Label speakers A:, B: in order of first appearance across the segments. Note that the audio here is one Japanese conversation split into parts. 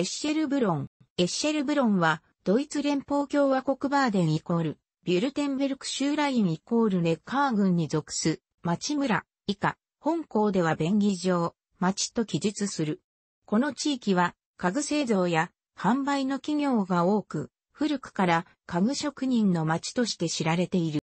A: エッシェルブロン。エッシェルブロンは、ドイツ連邦共和国バーデンイコール、ビュルテンベルク州ラインイコールネッカー郡に属す、町村、以下、本校では便宜上、町と記述する。この地域は、家具製造や販売の企業が多く、古くから家具職人の町として知られている。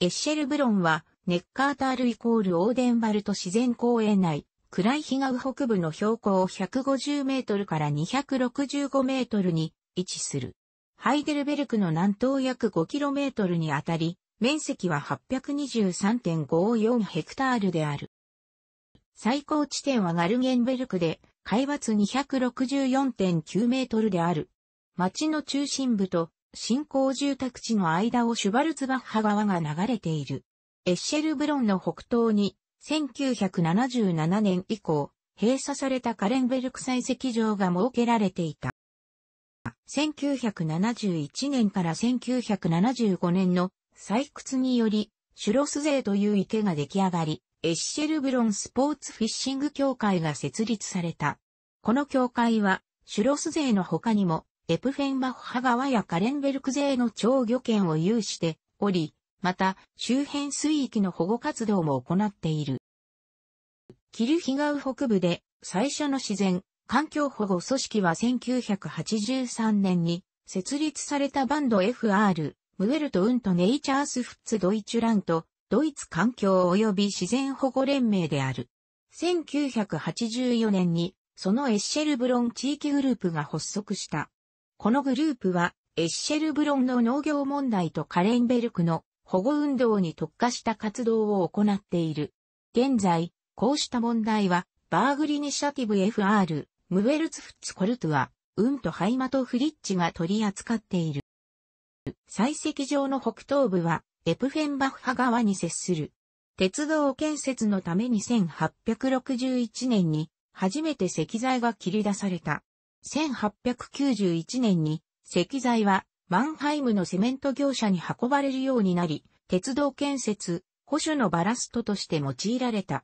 A: エッシェルブロンは、ネッカータールイコールオーデンバルト自然公園内、暗い日が北部の標高150メートルから265メートルに位置する。ハイデルベルクの南東約5トルにあたり、面積は823.54ヘクタールである。最高地点はガルゲンベルクで、海抜264.9メートルである。町の中心部と新興住宅地の間をシュバルツバッハ川が流れている。エッシェルブロンの北東に1977年以降、閉鎖されたカレンベルク採石場が設けられていた。1971年から1975年の採掘により、シュロス勢という池が出来上がり、エッシェルブロンスポーツフィッシング協会が設立された。この協会は、シュロス勢の他にも、エプフェンバッハ川やカレンベルク勢の超漁権を有しており、また、周辺水域の保護活動も行っている。キルヒガウ北部で最初の自然、環境保護組織は1983年に設立されたバンド FR、ムェルト・ウント・ネイチャース・フッツ・ドイチュラント、ドイツ環境及び自然保護連盟である。1984年に、そのエッシェルブロン地域グループが発足した。このグループは、エッシェルブロンの農業問題とカレンベルクの保護運動に特化した活動を行っている。現在、こうした問題は、バーグリニシャティブ FR、ムウェルツフッツコルトは、ウンとハイマトフリッチが取り扱っている。採石場の北東部は、エプフェンバッハ川に接する。鉄道建設のために1861年に、初めて石材が切り出された。1891年に、石材はマンハイムのセメント業者に運ばれるようになり、鉄道建設、保守のバラストとして用いられた。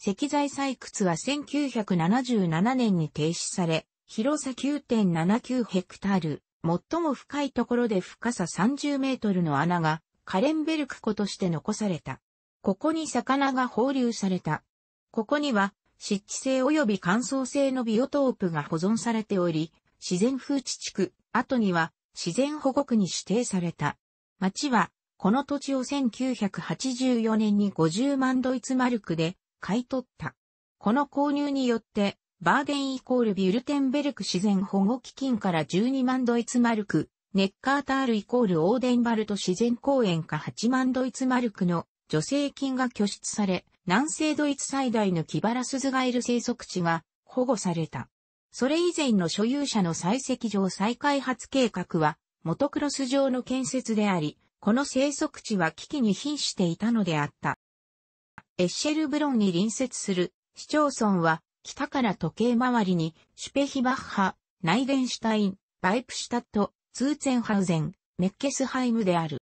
A: 石材採掘は1977年に停止され、広さ9.79ヘクタール、最も深いところで深さ30メートルの穴が、カレンベルク湖として残された。ここに魚が放流された。ここには、湿地性及び乾燥性のビオトープが保存されており、自然風地地区、後には自然保護区に指定された。町は、この土地を1984年に50万ドイツマルクで買い取った。この購入によって、バーデンイコールビュルテンベルク自然保護基金から12万ドイツマルク、ネッカータールイコールオーデンバルト自然公園か8万ドイツマルクの助成金が拠出され、南西ドイツ最大のキバラスズガエル生息地が保護された。それ以前の所有者の採石場再開発計画は、モトクロス場の建設であり、この生息地は危機に瀕していたのであった。エッシェルブロンに隣接する市町村は、北から時計回りに、シュペヒバッハ、ナイデンシュタイン、バイプシュタット、ツーツェンハウゼン、メッケスハイムである。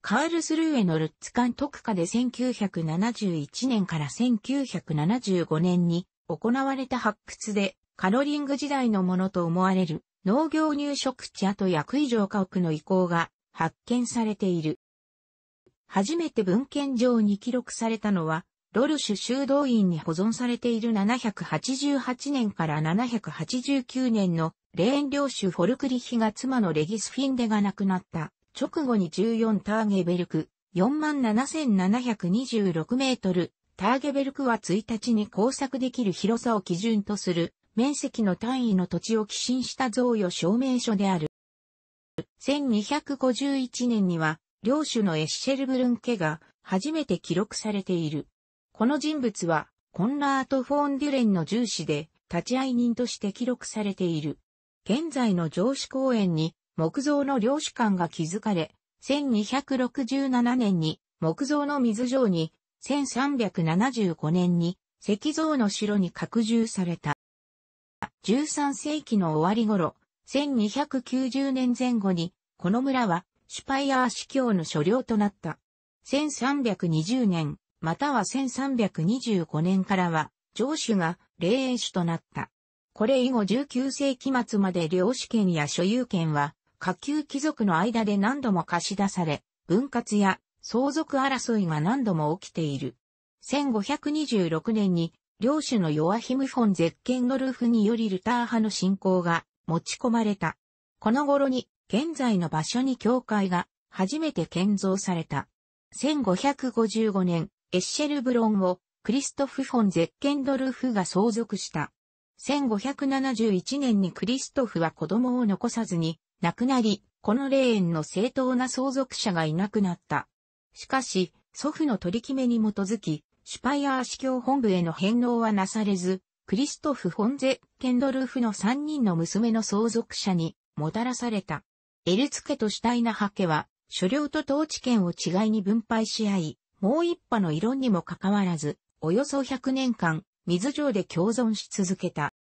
A: カールスルーへのルッツ監特化で1971年から1975年に行われた発掘でカロリング時代のものと思われる農業入植地跡や杭城家屋の遺構が発見されている。初めて文献上に記録されたのは、ロルシュ修道院に保存されている788年から789年のレーン領主フォルクリヒが妻のレギスフィンデが亡くなった直後に14ターゲベルク47726メートルターゲベルクは1日に工作できる広さを基準とする面積の単位の土地を寄進した贈与証明書である。1251年には、領主のエッシェルブルン家が初めて記録されている。この人物は、コンラート・フォン・デュレンの重視で、立会人として記録されている。現在の城主公園に木造の領主館が築かれ、1267年に木造の水城に、1375年に石造の城に拡充された。13世紀の終わり頃、1290年前後に、この村は、シュパイアー司教の所領となった。1320年、または1325年からは、城主が霊園主となった。これ以後19世紀末まで領主権や所有権は、下級貴族の間で何度も貸し出され、分割や相続争いが何度も起きている。1526年に領主のヨアヒム・フォン・ゼッケンドルフによりルター派の信仰が持ち込まれた。この頃に、現在の場所に教会が初めて建造された。1555年、エッシェルブロンをクリストフ・フォン・ゼッケンドルフが相続した。1571年にクリストフは子供を残さずに亡くなり、この霊園の正当な相続者がいなくなった。しかし、祖父の取り決めに基づき、シュパイアー司教本部への返納はなされず、クリストフ・フォンゼ・ケンドルフの3人の娘の相続者にもたらされた。エルツ家とシュタイナハ家は、所領と統治権を違いに分配し合い、もう一派の異論にもかかわらず、およそ100年間、水上で共存し続けた。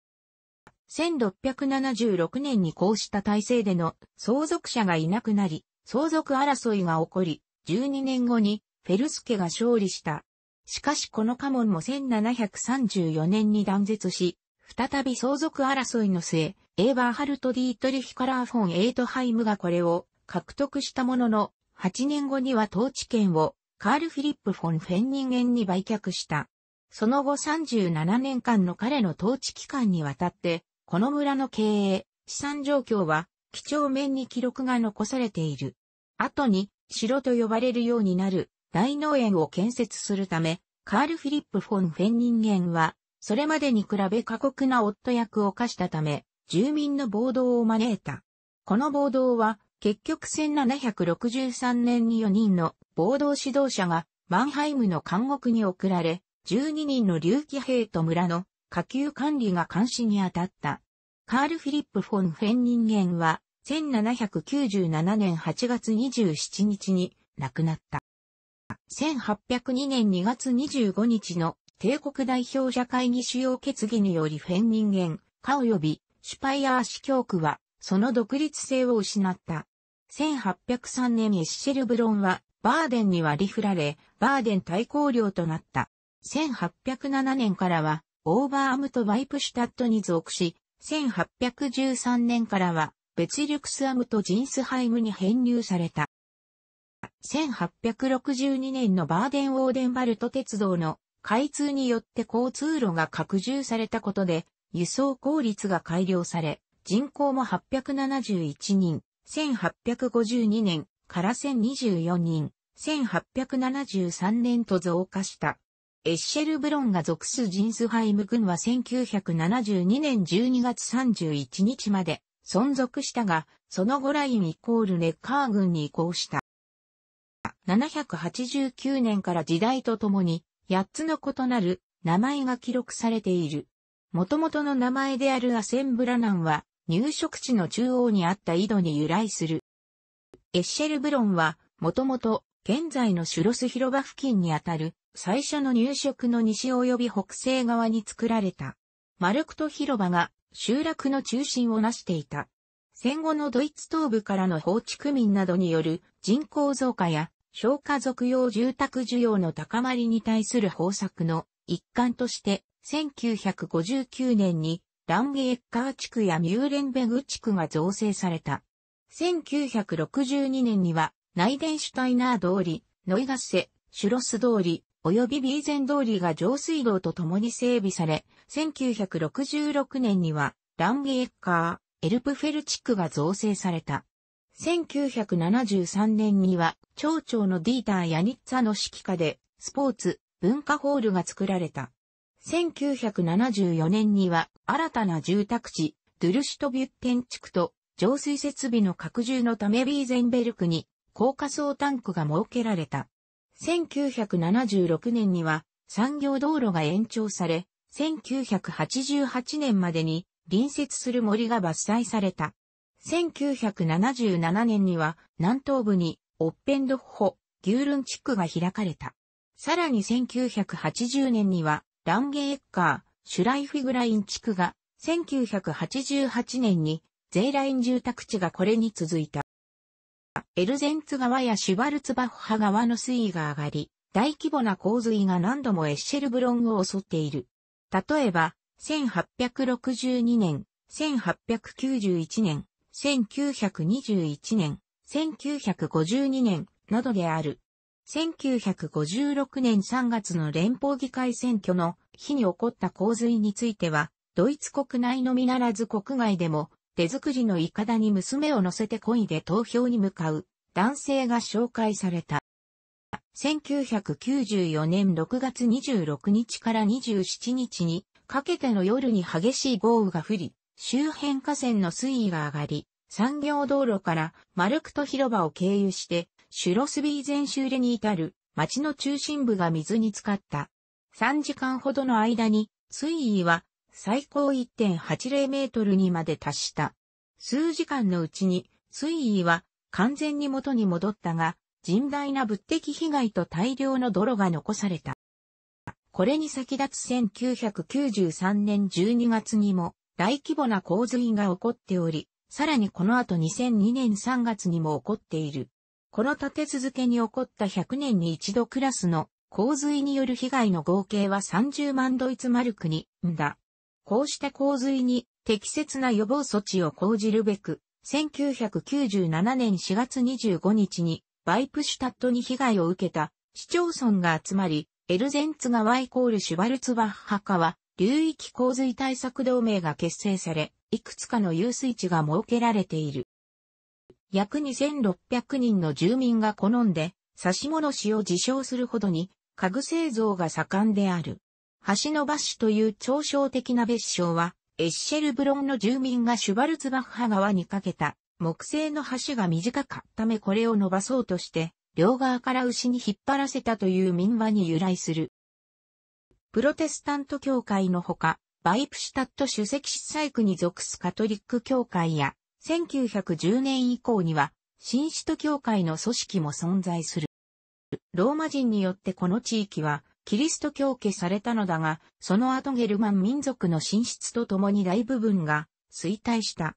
A: 1676年にこうした体制での相続者がいなくなり、相続争いが起こり、12年後にフェルス家が勝利した。しかしこの家紋も1734年に断絶し、再び相続争いの末、エーバーハルト・ディートリヒ・カラーフォン・エイトハイムがこれを獲得したものの、8年後には統治権をカール・フィリップ・フォン・フェンニンンに売却した。その後37年間の彼の統治期間にわたって、この村の経営、資産状況は、貴重面に記録が残されている。後に、城と呼ばれるようになる、大農園を建設するため、カール・フィリップ・フォン・フェン人間は、それまでに比べ過酷な夫役を課したため、住民の暴動を招いた。この暴動は、結局1763年に4人の暴動指導者がマンハイムの監獄に送られ、12人の竜気兵と村の下級管理が監視に当たった。カール・フィリップ・フォン・フェン人間は、1797年8月27日に亡くなった。1802年2月25日の帝国代表者会議主要決議によりフェン人間、か及びシュパイアー市教区はその独立性を失った。1803年エッシェルブロンはバーデンに割り振られ、バーデン対抗領となった。1807年からはオーバーアムとワイプシュタットに属し、1813年からはベツリュクスアムとジンスハイムに編入された。1862年のバーデン・オーデンバルト鉄道の開通によって交通路が拡充されたことで、輸送効率が改良され、人口も871人、1852年から1024人、1873年と増加した。エッシェルブロンが属すジンスハイム軍は1972年12月31日まで存続したが、その後ラインイコールネッカー軍に移行した。789年から時代とともに、8つの異なる名前が記録されている。元々の名前であるアセンブラナンは、入植地の中央にあった井戸に由来する。エッシェルブロンは、もともと、現在のシュロス広場付近にあたる、最初の入植の西及び北西側に作られた。マルクト広場が集落の中心をなしていた。戦後のドイツ東部からの放置区民などによる人口増加や消化族用住宅需要の高まりに対する方策の一環として、1959年にランゲエッカー地区やミューレンベグ地区が造成された。1962年には、ナイデンシュタイナー通り、ノイガッセ、シュロス通り、及びビーゼン通りが上水道と共に整備され、1966年には、ランゲエッカー、エルプフェル地区が造成された。1973年には、町長のディーター・ヤニッツァの指揮下で、スポーツ、文化ホールが作られた。1974年には、新たな住宅地、ドゥルシュトビュッテン地区と、浄水設備の拡充のためビーゼンベルクに、高架層タンクが設けられた。1976年には、産業道路が延長され、1988年までに、隣接する森が伐採された。1977年には南東部にオッペンドッホ、ールン地区が開かれた。さらに1980年にはランゲエッカー、シュライフィグライン地区が、1988年にゼーライン住宅地がこれに続いた。エルゼンツ川やシュバルツバッハ川の水位が上がり、大規模な洪水が何度もエッシェルブロンを襲っている。例えば、1862年、1891年、1921年、1952年などである。1956年3月の連邦議会選挙の日に起こった洪水については、ドイツ国内のみならず国外でも、手作りのイカダに娘を乗せて恋いで投票に向かう男性が紹介された。1994年6月26日から27日にかけての夜に激しい豪雨が降り、周辺河川の水位が上がり、産業道路からマルクト広場を経由して、シュロスビー全州レに至る町の中心部が水に浸かった。3時間ほどの間に水位は最高1.80メートルにまで達した。数時間のうちに水位は完全に元に戻ったが、甚大な物的被害と大量の泥が残された。これに先立つ1993年12月にも、大規模な洪水が起こっており、さらにこの後2002年3月にも起こっている。この立て続けに起こった100年に一度クラスの洪水による被害の合計は30万ドイツマルクに、んだ。こうした洪水に適切な予防措置を講じるべく、1997年4月25日にバイプシュタットに被害を受けた市町村が集まり、エルゼンツ川イコールシュバルツバッハ川、流域洪水対策同盟が結成され、いくつかの遊水地が設けられている。約2600人の住民が好んで、差し物しを自称するほどに、家具製造が盛んである。橋の橋という嘲笑的な別称は、エッシェルブロンの住民がシュバルツバッハ川にかけた木製の橋が短かったためこれを伸ばそうとして、両側から牛に引っ張らせたという民話に由来する。プロテスタント教会のほか、バイプシュタット主席司祭区に属すカトリック教会や、1910年以降には、新首都教会の組織も存在する。ローマ人によってこの地域は、キリスト教家されたのだが、その後ゲルマン民族の進出とともに大部分が衰退した。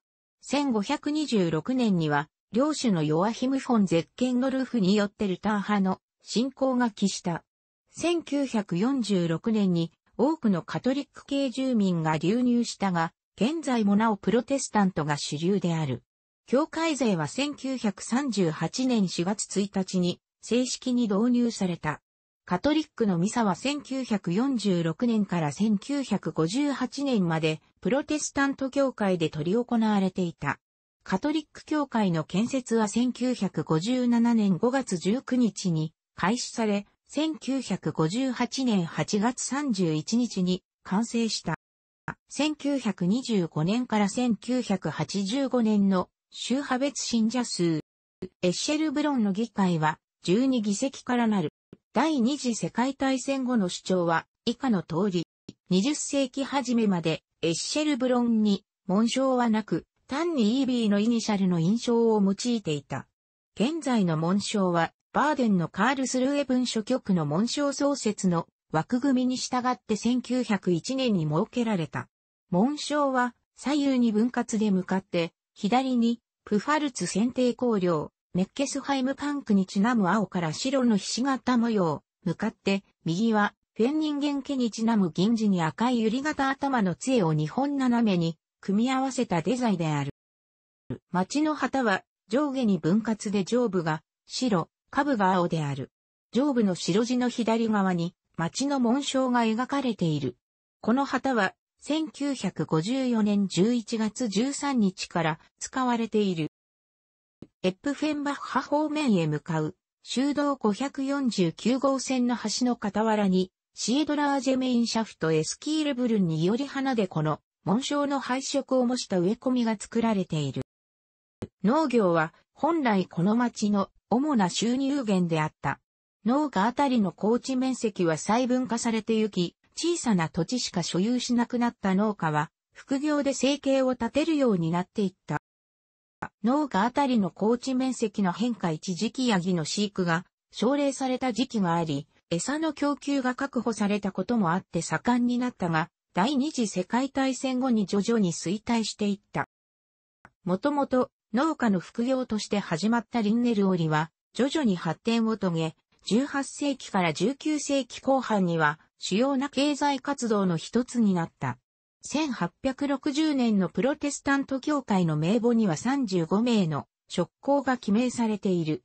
A: 1526年には、領主のヨアヒムフォンゼッケンドルフによってルター派の信仰が起した。1946年に多くのカトリック系住民が流入したが、現在もなおプロテスタントが主流である。教会税は1938年4月1日に正式に導入された。カトリックのミサは1946年から1958年までプロテスタント教会で執り行われていた。カトリック教会の建設は1957年5月19日に開始され、1958年8月31日に完成した。1925年から1985年の宗派別信者数。エッシェルブロンの議会は12議席からなる。第二次世界大戦後の主張は以下の通り、20世紀初めまでエッシェルブロンに紋章はなく、単に EB のイニシャルの印象を用いていた。現在の紋章はバーデンのカールスルーエ文書局の紋章創設の枠組みに従って1901年に設けられた。紋章は左右に分割で向かって、左にプファルツ選定工領、メッケスハイムパンクにちなむ青から白の菱形模様、向かって右はフェン人間家にちなむ銀地に赤い百合型頭の杖を2本斜めに組み合わせたデザインである。町の旗は上下に分割で上部が白、下部が青である。上部の白地の左側に町の紋章が描かれている。この旗は1954年11月13日から使われている。エップフェンバッハ方面へ向かう修道549号線の橋の傍らにシエドラージェメインシャフトエスキールブルンにより花でこの紋章の配色を模した植え込みが作られている。農業は本来この町の主な収入源であった。農家あたりの高地面積は細分化されてゆき、小さな土地しか所有しなくなった農家は、副業で生計を立てるようになっていった。農家あたりの高地面積の変化一時期ヤギの飼育が奨励された時期があり、餌の供給が確保されたこともあって盛んになったが、第二次世界大戦後に徐々に衰退していった。もともと農家の副業として始まったリンネル織は、徐々に発展を遂げ、18世紀から19世紀後半には、主要な経済活動の一つになった。1860年のプロテスタント教会の名簿には35名の職工が記名されている。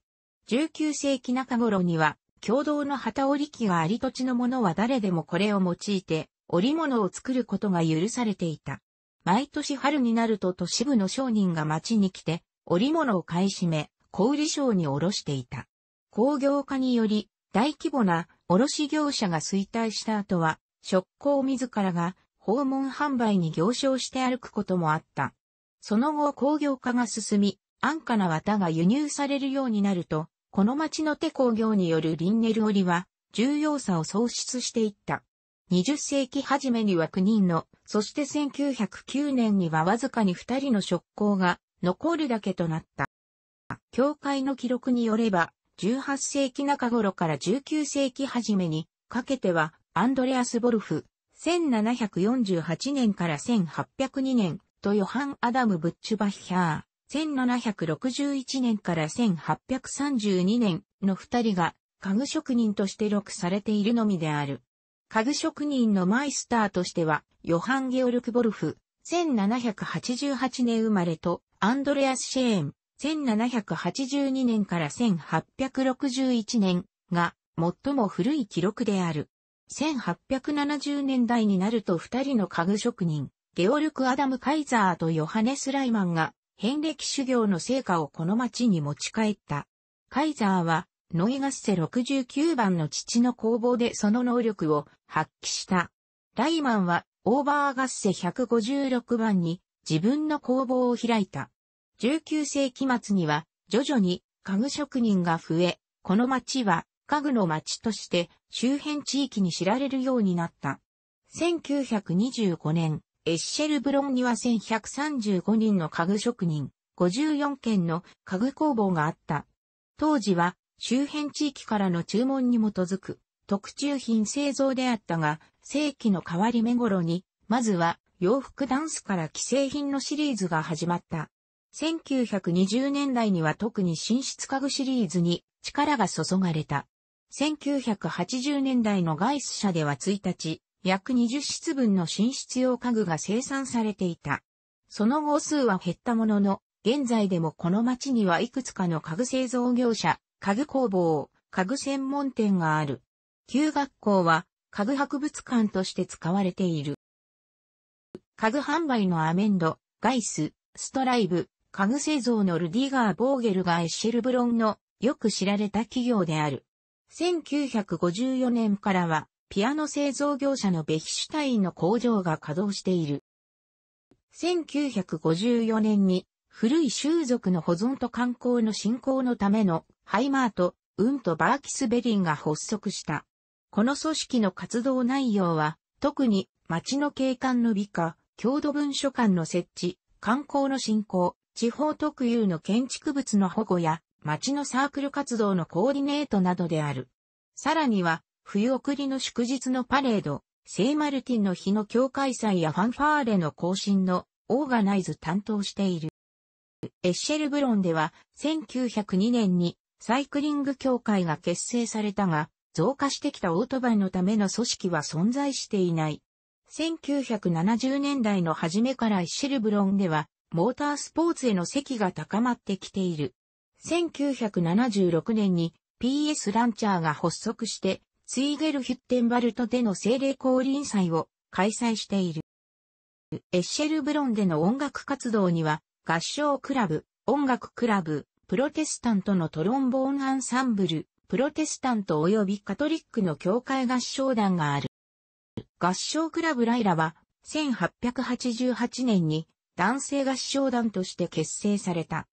A: 19世紀中頃には、共同の旗織機があり土地のものは誰でもこれを用いて、織物を作ることが許されていた。毎年春になると都市部の商人が町に来て、織物を買い占め、小売商に卸していた。工業化により、大規模な卸業者が衰退した後は、職工自らが訪問販売に行商して歩くこともあった。その後工業化が進み、安価な綿が輸入されるようになると、この町の手工業によるリンネル織は重要さを喪失していった。20世紀初めには9人の、そして1909年にはわずかに2人の職工が残るだけとなった。教会の記録によれば、18世紀中頃から19世紀初めにかけては、アンドレアス・ボルフ、1748年から1802年とヨハン・アダム・ブッチュバッヒャー、1761年から1832年の二人が家具職人として録されているのみである。家具職人のマイスターとしては、ヨハン・ゲオルク・ボルフ、1788年生まれと、アンドレアス・シェーン、1782年から1861年が、最も古い記録である。1870年代になると二人の家具職人、ゲオルク・アダム・カイザーとヨハネス・ライマンが、変歴修行の成果をこの町に持ち帰った。カイザーは、ノイガッセ69番の父の工房でその能力を発揮した。ライマンはオーバーガッセ156番に自分の工房を開いた。19世紀末には徐々に家具職人が増え、この町は家具の町として周辺地域に知られるようになった。1925年、エッシェルブロンには1135人の家具職人、54件の家具工房があった。当時は周辺地域からの注文に基づく特注品製造であったが、正規の変わり目頃に、まずは洋服ダンスから既製品のシリーズが始まった。1920年代には特に寝室家具シリーズに力が注がれた。1980年代のガイス社では1日、約20室分の寝室用家具が生産されていた。その後数は減ったものの、現在でもこの町にはいくつかの家具製造業者、家具工房、家具専門店がある。旧学校は家具博物館として使われている。家具販売のアメンド、ガイス、ストライブ、家具製造のルディガー・ボーゲルがエッシェルブロンのよく知られた企業である。1954年からはピアノ製造業者のベヒシュタインの工場が稼働している。1954年に古い習俗の保存と観光の振興のためのハイマート、ウンとバーキスベリンが発足した。この組織の活動内容は、特に町の景観の美化、郷土文書館の設置、観光の振興、地方特有の建築物の保護や、町のサークル活動のコーディネートなどである。さらには、冬送りの祝日のパレード、聖マルティンの日の教会祭やファンファーレの更新のオーガナイズ担当している。エッシェルブロンでは1902年にサイクリング協会が結成されたが、増加してきたオートバイのための組織は存在していない。1970年代の初めからシルブロンでは、モータースポーツへの席が高まってきている。1976年に PS ランチャーが発足して、ツイーゲルヒュッテンバルトでの精霊降臨祭を開催している。エッシェルブロンでの音楽活動には、合唱クラブ、音楽クラブ、プロテスタントのトロンボーンアンサンブル、プロテスタント及びカトリックの教会合唱団がある。合唱クラブライラは、1888年に男性合唱団として結成された。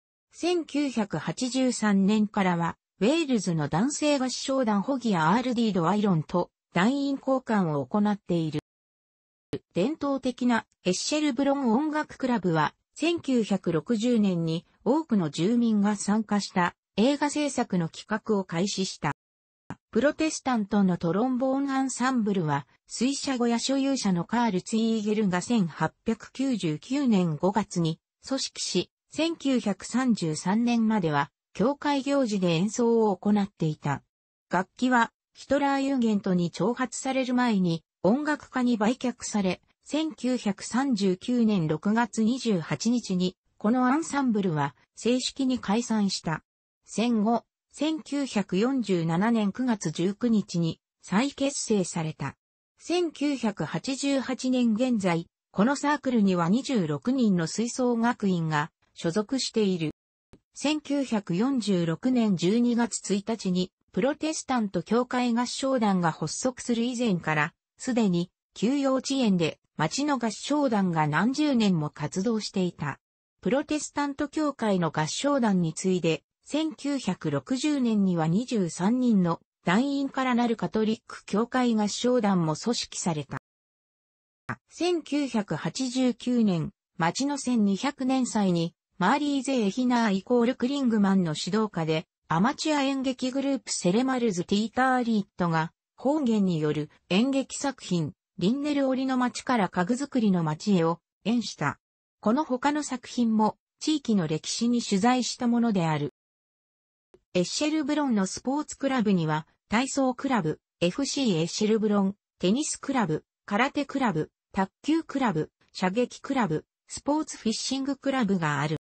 A: 1983年からは、ウェールズの男性合唱団ホギア・アールディード・アイロンと団員交換を行っている。伝統的なエッシェルブロン音楽クラブは1960年に多くの住民が参加した映画制作の企画を開始した。プロテスタントのトロンボーンアンサンブルは、水車小屋所有者のカール・ツイーゲルが1899年5月に組織し、1933年までは、教会行事で演奏を行っていた。楽器は、ヒトラー・ユーゲントに挑発される前に、音楽家に売却され、1939年6月28日に、このアンサンブルは正式に解散した。戦後、1947年9月19日に再結成された。1988年現在、このサークルには26人の吹奏楽員が所属している。1946年12月1日にプロテスタント教会合唱団が発足する以前から、すでに休養遅延で町の合唱団が何十年も活動していた。プロテスタント教会の合唱団に次いで、1960年には23人の団員からなるカトリック教会合唱団も組織された。1989年、町の1200年祭に、マーリー・ゼ・エヒナーイコール・クリングマンの指導下で、アマチュア演劇グループセレマルズ・ティーター・リットが、方言による演劇作品、リンネル織の町から家具作りの町へを演した。この他の作品も地域の歴史に取材したものである。エッシェルブロンのスポーツクラブには、体操クラブ、FC エッシェルブロン、テニスクラブ、空手クラブ、卓球クラブ、射撃クラブ、スポーツフィッシングクラブがある。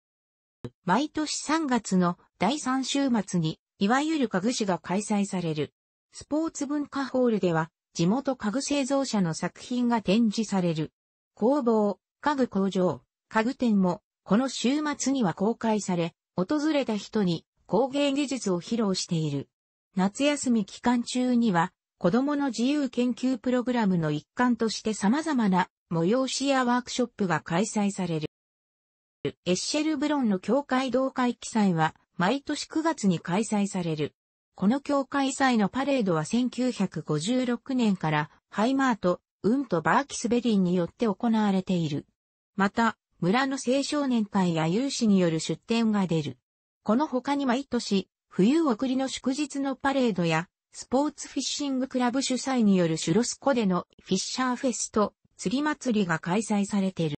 A: 毎年3月の第3週末に、いわゆる家具市が開催される。スポーツ文化ホールでは、地元家具製造者の作品が展示される。工房、家具工場、家具店も、この週末には公開され、訪れた人に工芸技術を披露している。夏休み期間中には、子供の自由研究プログラムの一環として様々な催しやワークショップが開催される。エッシェルブロンの教会同会記載は、毎年9月に開催される。この教会祭のパレードは1956年からハイマート、ウンとバーキスベリンによって行われている。また、村の青少年会や有志による出展が出る。この他に毎年、冬送りの祝日のパレードや、スポーツフィッシングクラブ主催によるシュロスコでのフィッシャーフェスト、釣り祭りが開催されている。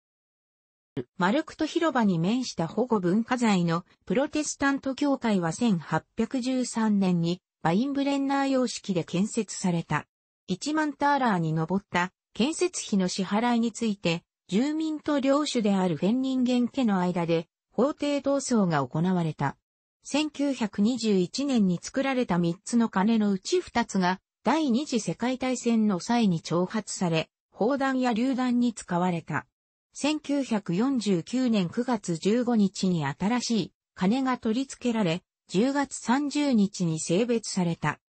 A: マルクト広場に面した保護文化財のプロテスタント教会は1813年にバインブレンナー様式で建設された。1万ターラーに上った建設費の支払いについて、住民と領主であるフェン人間家の間で法廷闘争が行われた。1921年に作られた3つの鐘のうち2つが第二次世界大戦の際に挑発され、砲弾や榴弾に使われた。1949年9月15日に新しい金が取り付けられ、10月30日に性別された。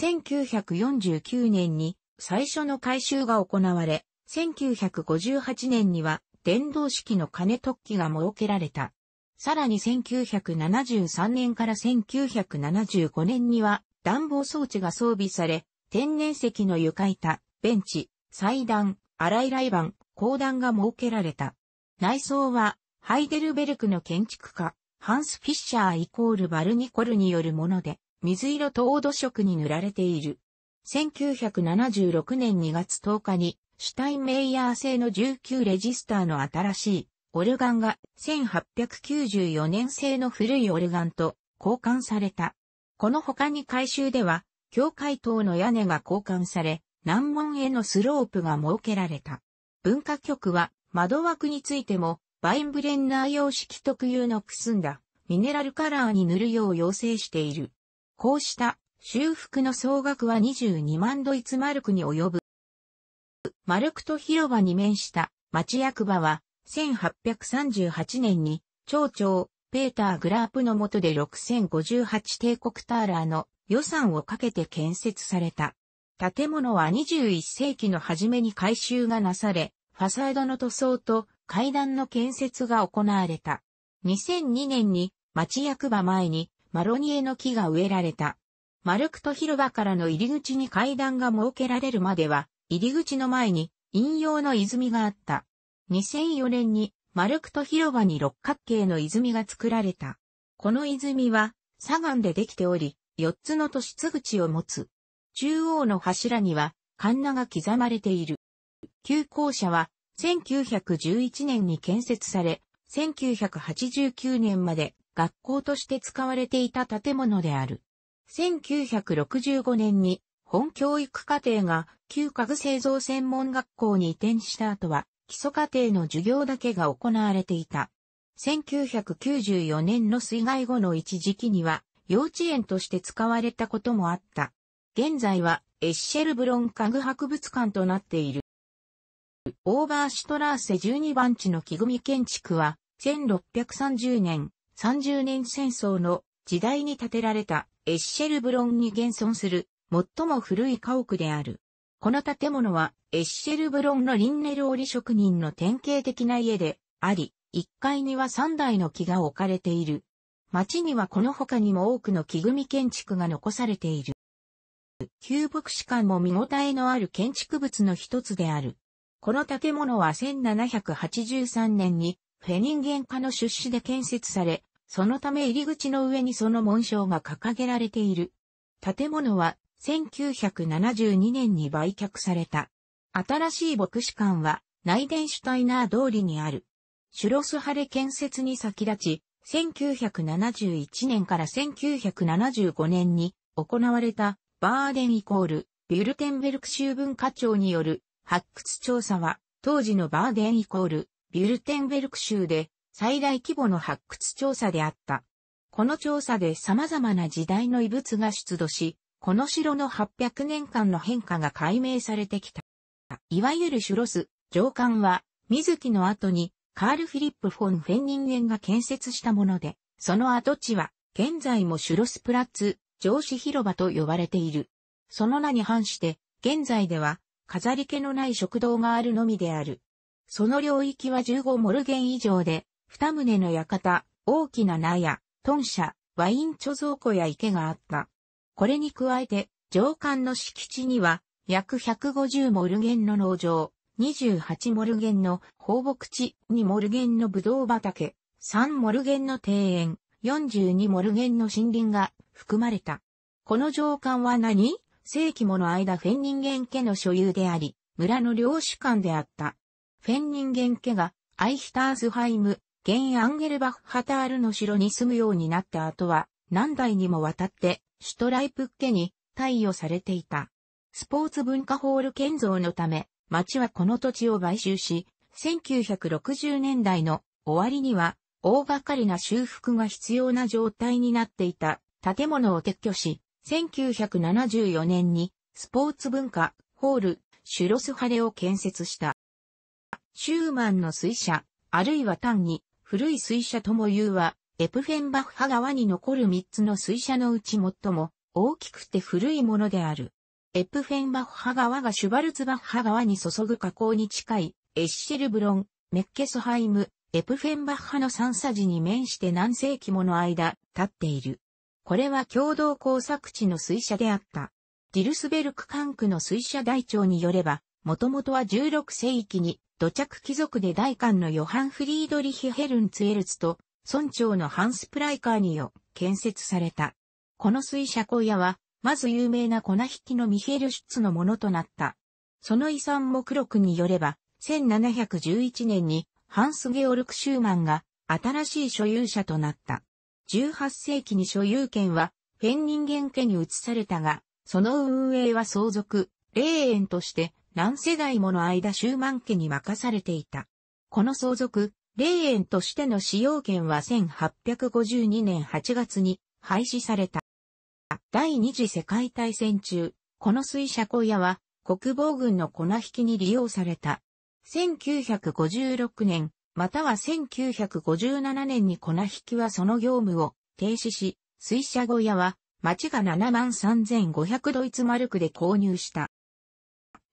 A: 1949年に最初の改修が行われ、1958年には電動式の金突起が設けられた。さらに1973年から1975年には暖房装置が装備され、天然石の床板、ベンチ、祭壇、洗い来板、講談が設けられた。内装は、ハイデルベルクの建築家、ハンス・フィッシャーイコール・バルニコルによるもので、水色と黄土色に塗られている。1976年2月10日に、シュタインメイヤー製の19レジスターの新しいオルガンが1894年製の古いオルガンと交換された。この他に改修では、教会塔の屋根が交換され、南門へのスロープが設けられた。文化局は窓枠についても、バインブレンナー様式特有のくすんだミネラルカラーに塗るよう要請している。こうした修復の総額は22万ドイツマルクに及ぶ。マルクと広場に面した町役場は1838年に町長ペーター・グラープの下で6058帝国ターラーの予算をかけて建設された。建物は21世紀の初めに改修がなされ、ファサードの塗装と階段の建設が行われた。2002年に町役場前にマロニエの木が植えられた。マルクト広場からの入り口に階段が設けられるまでは、入り口の前に引用の泉があった。2004年にマルクト広場に六角形の泉が作られた。この泉は砂岩でできており、四つの都市口を持つ。中央の柱には、カンナが刻まれている。旧校舎は、1911年に建設され、1989年まで学校として使われていた建物である。1965年に本教育課程が旧家具製造専門学校に移転した後は基礎課程の授業だけが行われていた。1994年の水害後の一時期には幼稚園として使われたこともあった。現在はエッシェルブロン家具博物館となっている。オーバーシュトラーセ12番地の木組建築は、1630年、30年戦争の時代に建てられたエッシェルブロンに現存する最も古い家屋である。この建物はエッシェルブロンのリンネル織職人の典型的な家であり、1階には3台の木が置かれている。町にはこの他にも多くの木組建築が残されている。旧牧師館も見応えのある建築物の一つである。この建物は1783年にフェニンゲン家の出資で建設され、そのため入り口の上にその紋章が掲げられている。建物は1972年に売却された。新しい牧師館はナイデンシュタイナー通りにある。シュロスハレ建設に先立ち、1971年から1975年に行われたバーデンイコール、ビュルテンベルク州文化庁による発掘調査は、当時のバーデンイコール、ビュルテンベルク州で最大規模の発掘調査であった。この調査で様々な時代の遺物が出土し、この城の800年間の変化が解明されてきた。いわゆるシュロス、上官は、水木の後に、カール・フィリップ・フォン・フェンニンゲンが建設したもので、その跡地は、現在もシュロスプラッツ、上司広場と呼ばれている。その名に反して、現在では、飾り気のない食堂があるのみである。その領域は15モルゲン以上で、二棟の館、大きな納屋、豚舎、ワイン貯蔵庫や池があった。これに加えて、上官の敷地には、約150モルゲンの農場、28モルゲンの放牧地、2モルゲンのブドウ畑、3モルゲンの庭園、42モルゲンの森林が含まれた。この上官は何世紀もの間フェン人間家の所有であり、村の領主官であった。フェン人間家がアイヒタースハイム、現アンゲルバッハタールの城に住むようになった後は、何代にもわたってシュトライプ家に貸与されていた。スポーツ文化ホール建造のため、町はこの土地を買収し、1960年代の終わりには大掛かりな修復が必要な状態になっていた建物を撤去し、1974年にスポーツ文化ホールシュロスハレを建設した。シューマンの水車、あるいは単に古い水車とも言うは、エプフェンバッハ側に残る3つの水車のうち最も大きくて古いものである。エプフェンバッハ側がシュバルツバッハ側に注ぐ河口に近いエッシェルブロン、メッケスハイム、エプフェンバッハの三叉寺に面して何世紀もの間、立っている。これは共同工作地の水車であった。ディルスベルク管区の水車台帳によれば、もともとは16世紀に土着貴族で大官のヨハン・フリードリヒ・ヘルンツエルツと村長のハンス・プライカーによ建設された。この水車小屋は、まず有名な粉引きのミヘル・シュッツのものとなった。その遺産目録によれば、1711年にハンス・ゲオルク・シューマンが新しい所有者となった。18世紀に所有権は、フェン人間家に移されたが、その運営は相続、霊園として何世代もの間シューマン家に任されていた。この相続、霊園としての使用権は1852年8月に廃止された。第二次世界大戦中、この水車小屋は国防軍の粉引きに利用された。1956年、または1957年に粉引きはその業務を停止し、水車小屋は町が7万3500ドイツマルクで購入した。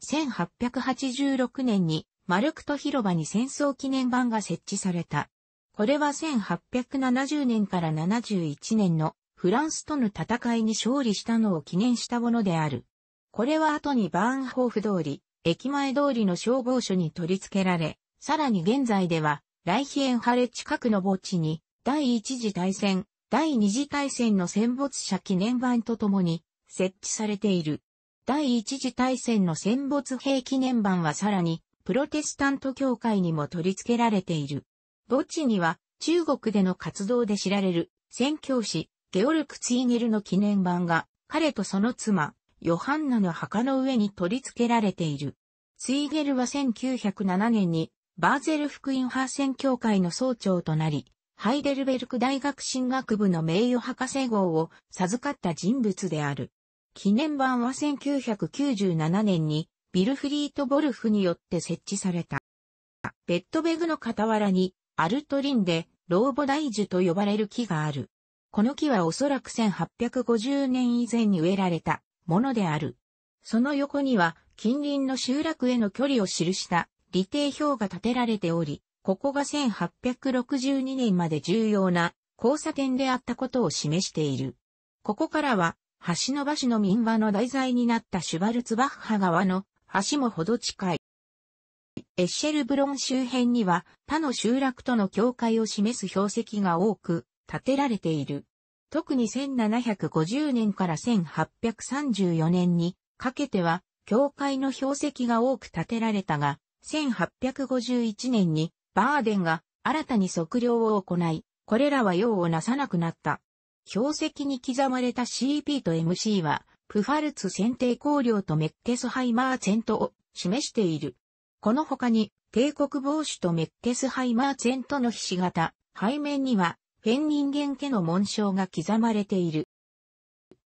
A: 1886年にマルクト広場に戦争記念版が設置された。これは1870年から71年のフランスとの戦いに勝利したのを記念したものである。これは後にバーンホーフ通り、駅前通りの消防署に取り付けられ、さらに現在では、ライヒエンハレ近くの墓地に、第一次大戦、第二次大戦の戦没者記念版とともに、設置されている。第一次大戦の戦没兵記念版はさらに、プロテスタント教会にも取り付けられている。墓地には、中国での活動で知られる、宣教師、ゲオルク・ツイニゲルの記念版が、彼とその妻、ヨハンナの墓の上に取り付けられている。ツイゲルは1907年にバーゼル福音ハーセン協会の総長となり、ハイデルベルク大学進学部の名誉博士号を授かった人物である。記念版は1997年にビルフリート・ボルフによって設置された。ベッドベグの傍らにアルトリンでローボ大樹と呼ばれる木がある。この木はおそらく1850年以前に植えられたものである。その横には近隣の集落への距離を記した理定表が建てられており、ここが1862年まで重要な交差点であったことを示している。ここからは、橋の橋の民話の題材になったシュバルツバッハ川の橋もほど近い。エッシェルブロン周辺には他の集落との境界を示す標石が多く建てられている。特に1750年から1834年にかけては、教会の標石が多く建てられたが、1851年にバーデンが新たに測量を行い、これらは用をなさなくなった。標石に刻まれた CP と MC は、プファルツ選定考量とメッケスハイマーゼントを示している。この他に、帝国防止とメッケスハイマーゼントのひし形、背面にはペン人間家の紋章が刻まれている。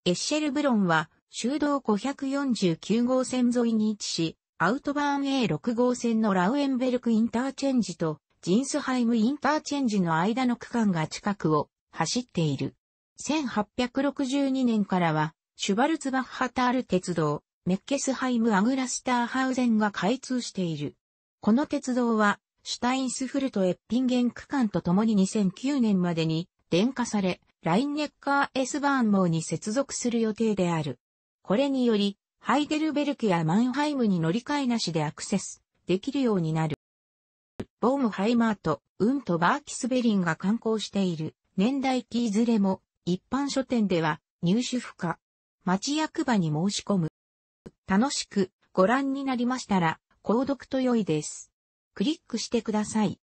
A: エッシェルブロンは、修道549号線沿いに位置し、アウトバーン A6 号線のラウエンベルクインターチェンジとジンスハイムインターチェンジの間の区間が近くを走っている。1862年からはシュバルツバッハタール鉄道メッケスハイムアグラスターハウゼンが開通している。この鉄道はシュタインスフルトエッピンゲン区間とともに2009年までに電化され、ラインネッカー S バーン網に接続する予定である。これにより、ハイデルベルクやマンハイムに乗り換えなしでアクセスできるようになる。ボームハイマーとウントバーキスベリンが観光している年代記いずれも一般書店では入手不可。町役場に申し込む。楽しくご覧になりましたら、購読と良いです。クリックしてください。